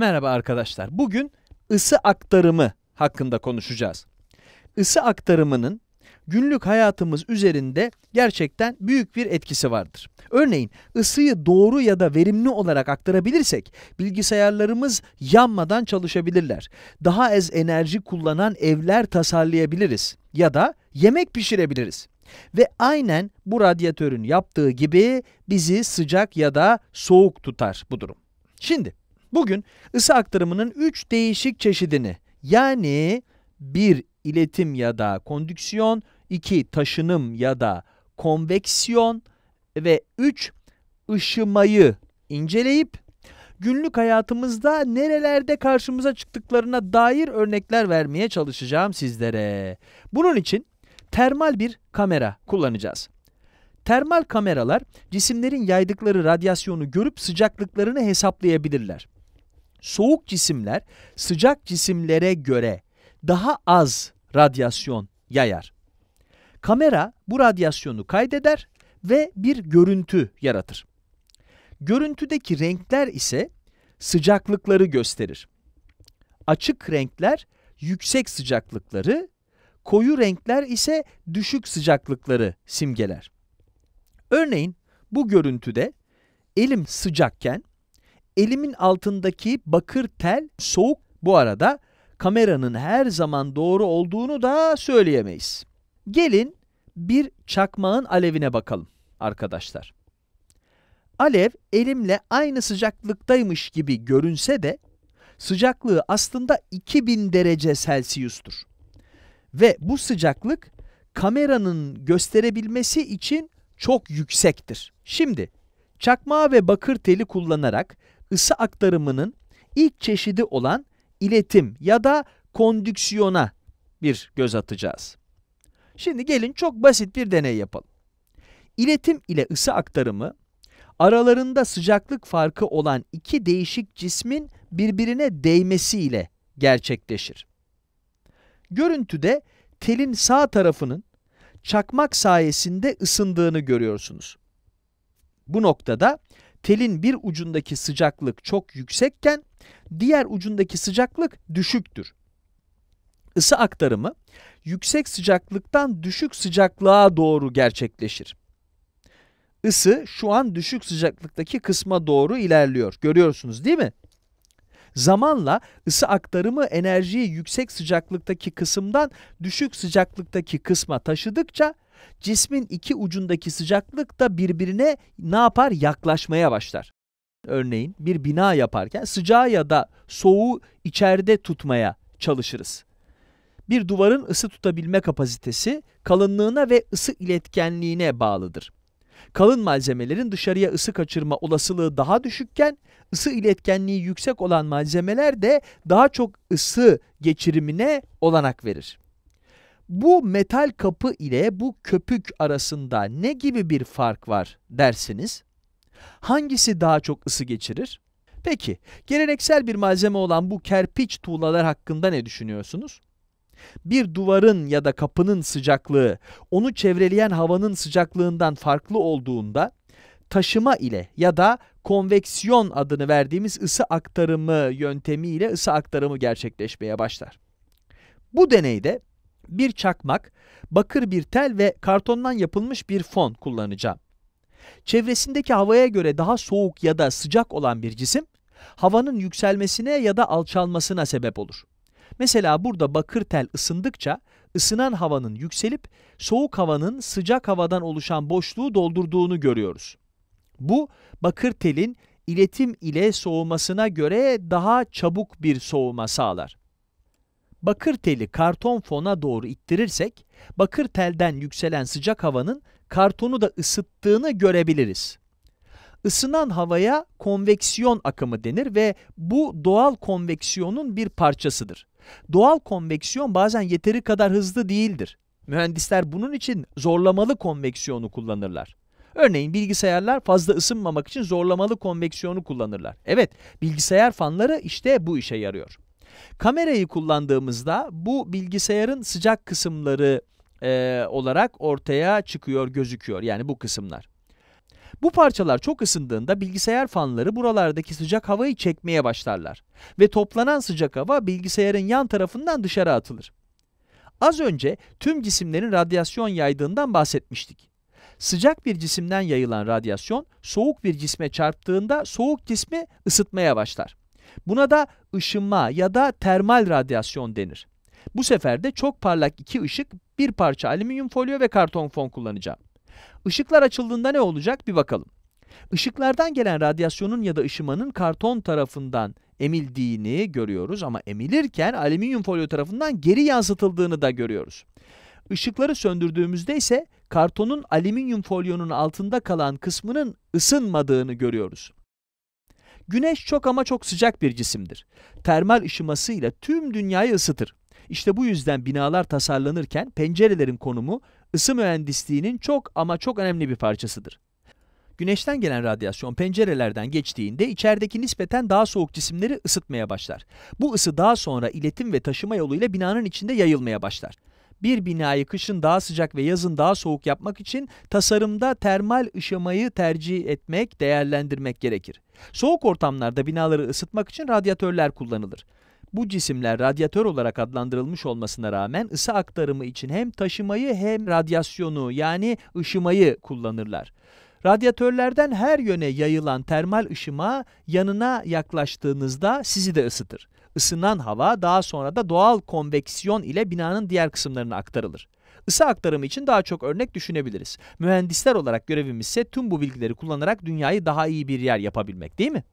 Merhaba arkadaşlar. Bugün ısı aktarımı hakkında konuşacağız. Isı aktarımının günlük hayatımız üzerinde gerçekten büyük bir etkisi vardır. Örneğin ısıyı doğru ya da verimli olarak aktarabilirsek bilgisayarlarımız yanmadan çalışabilirler. Daha az enerji kullanan evler tasarlayabiliriz ya da yemek pişirebiliriz. Ve aynen bu radyatörün yaptığı gibi bizi sıcak ya da soğuk tutar bu durum. Şimdi Bugün ısı aktarımının 3 değişik çeşidini yani 1 iletim ya da kondüksiyon, 2 taşınım ya da konveksiyon ve 3 ışımayı inceleyip günlük hayatımızda nerelerde karşımıza çıktıklarına dair örnekler vermeye çalışacağım sizlere. Bunun için termal bir kamera kullanacağız. Termal kameralar cisimlerin yaydıkları radyasyonu görüp sıcaklıklarını hesaplayabilirler soğuk cisimler sıcak cisimlere göre daha az radyasyon yayar. Kamera bu radyasyonu kaydeder ve bir görüntü yaratır. Görüntüdeki renkler ise sıcaklıkları gösterir. Açık renkler yüksek sıcaklıkları, koyu renkler ise düşük sıcaklıkları simgeler. Örneğin bu görüntüde elim sıcakken Elimin altındaki bakır tel soğuk. Bu arada kameranın her zaman doğru olduğunu da söyleyemeyiz. Gelin bir çakmağın alevine bakalım arkadaşlar. Alev elimle aynı sıcaklıktaymış gibi görünse de sıcaklığı aslında 2000 derece Celsius'tur. Ve bu sıcaklık kameranın gösterebilmesi için çok yüksektir. Şimdi çakmağı ve bakır teli kullanarak ısı aktarımının ilk çeşidi olan iletim ya da kondüksiyona bir göz atacağız. Şimdi gelin çok basit bir deney yapalım. İletim ile ısı aktarımı, aralarında sıcaklık farkı olan iki değişik cismin birbirine değmesiyle gerçekleşir. Görüntüde telin sağ tarafının çakmak sayesinde ısındığını görüyorsunuz. Bu noktada telin bir ucundaki sıcaklık çok yüksekken diğer ucundaki sıcaklık düşüktür. Isı aktarımı yüksek sıcaklıktan düşük sıcaklığa doğru gerçekleşir. Isı şu an düşük sıcaklıktaki kısma doğru ilerliyor. Görüyorsunuz değil mi? Zamanla ısı aktarımı enerjiyi yüksek sıcaklıktaki kısımdan düşük sıcaklıktaki kısma taşıdıkça Cismin iki ucundaki sıcaklık da birbirine ne yapar? Yaklaşmaya başlar. Örneğin bir bina yaparken sıcağı ya da soğuğu içeride tutmaya çalışırız. Bir duvarın ısı tutabilme kapasitesi kalınlığına ve ısı iletkenliğine bağlıdır. Kalın malzemelerin dışarıya ısı kaçırma olasılığı daha düşükken ısı iletkenliği yüksek olan malzemeler de daha çok ısı geçirimine olanak verir. Bu metal kapı ile bu köpük arasında ne gibi bir fark var dersiniz? Hangisi daha çok ısı geçirir? Peki, geleneksel bir malzeme olan bu kerpiç tuğlalar hakkında ne düşünüyorsunuz? Bir duvarın ya da kapının sıcaklığı onu çevreleyen havanın sıcaklığından farklı olduğunda taşıma ile ya da konveksiyon adını verdiğimiz ısı aktarımı yöntemi ile ısı aktarımı gerçekleşmeye başlar. Bu deneyde bir çakmak, bakır bir tel ve kartondan yapılmış bir fon kullanacağım. Çevresindeki havaya göre daha soğuk ya da sıcak olan bir cisim, havanın yükselmesine ya da alçalmasına sebep olur. Mesela burada bakır tel ısındıkça ısınan havanın yükselip soğuk havanın sıcak havadan oluşan boşluğu doldurduğunu görüyoruz. Bu bakır telin iletim ile soğumasına göre daha çabuk bir soğuma sağlar bakır teli karton fona doğru ittirirsek, bakır telden yükselen sıcak havanın kartonu da ısıttığını görebiliriz. Isınan havaya konveksiyon akımı denir ve bu doğal konveksiyonun bir parçasıdır. Doğal konveksiyon bazen yeteri kadar hızlı değildir. Mühendisler bunun için zorlamalı konveksiyonu kullanırlar. Örneğin bilgisayarlar fazla ısınmamak için zorlamalı konveksiyonu kullanırlar. Evet, bilgisayar fanları işte bu işe yarıyor. Kamerayı kullandığımızda bu bilgisayarın sıcak kısımları e, olarak ortaya çıkıyor, gözüküyor. Yani bu kısımlar. Bu parçalar çok ısındığında bilgisayar fanları buralardaki sıcak havayı çekmeye başlarlar ve toplanan sıcak hava bilgisayarın yan tarafından dışarı atılır. Az önce tüm cisimlerin radyasyon yaydığından bahsetmiştik. Sıcak bir cisimden yayılan radyasyon soğuk bir cisme çarptığında soğuk cismi ısıtmaya başlar. Buna da ışınma ya da termal radyasyon denir. Bu sefer de çok parlak iki ışık, bir parça alüminyum folyo ve karton fon kullanacağım. Işıklar açıldığında ne olacak bir bakalım. Işıklardan gelen radyasyonun ya da ışımanın karton tarafından emildiğini görüyoruz ama emilirken alüminyum folyo tarafından geri yansıtıldığını da görüyoruz. Işıkları söndürdüğümüzde ise kartonun alüminyum folyonun altında kalan kısmının ısınmadığını görüyoruz. Güneş çok ama çok sıcak bir cisimdir. Termal ışımasıyla tüm dünyayı ısıtır. İşte bu yüzden binalar tasarlanırken pencerelerin konumu ısı mühendisliğinin çok ama çok önemli bir parçasıdır. Güneşten gelen radyasyon pencerelerden geçtiğinde içerideki nispeten daha soğuk cisimleri ısıtmaya başlar. Bu ısı daha sonra iletim ve taşıma yoluyla binanın içinde yayılmaya başlar bir binayı kışın daha sıcak ve yazın daha soğuk yapmak için tasarımda termal ışımayı tercih etmek, değerlendirmek gerekir. Soğuk ortamlarda binaları ısıtmak için radyatörler kullanılır. Bu cisimler radyatör olarak adlandırılmış olmasına rağmen ısı aktarımı için hem taşımayı hem radyasyonu yani ışımayı kullanırlar. Radyatörlerden her yöne yayılan termal ışıma yanına yaklaştığınızda sizi de ısıtır. Isınan hava daha sonra da doğal konveksiyon ile binanın diğer kısımlarına aktarılır. Isı aktarımı için daha çok örnek düşünebiliriz. Mühendisler olarak görevimiz ise tüm bu bilgileri kullanarak dünyayı daha iyi bir yer yapabilmek değil mi?